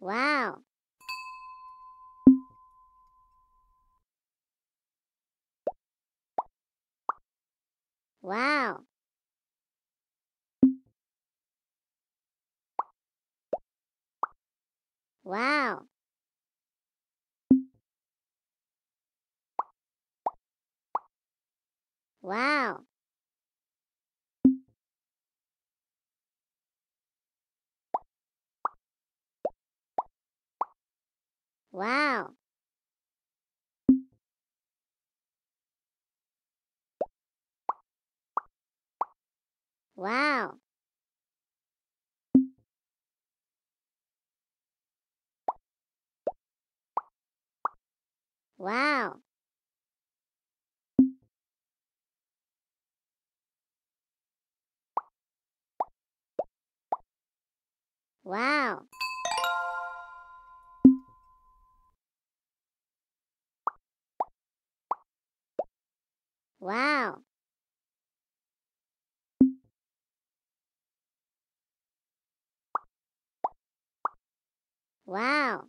Wow. Wow. Wow. Wow. Wow. Wow. Wow. Wow. Wow. Wow.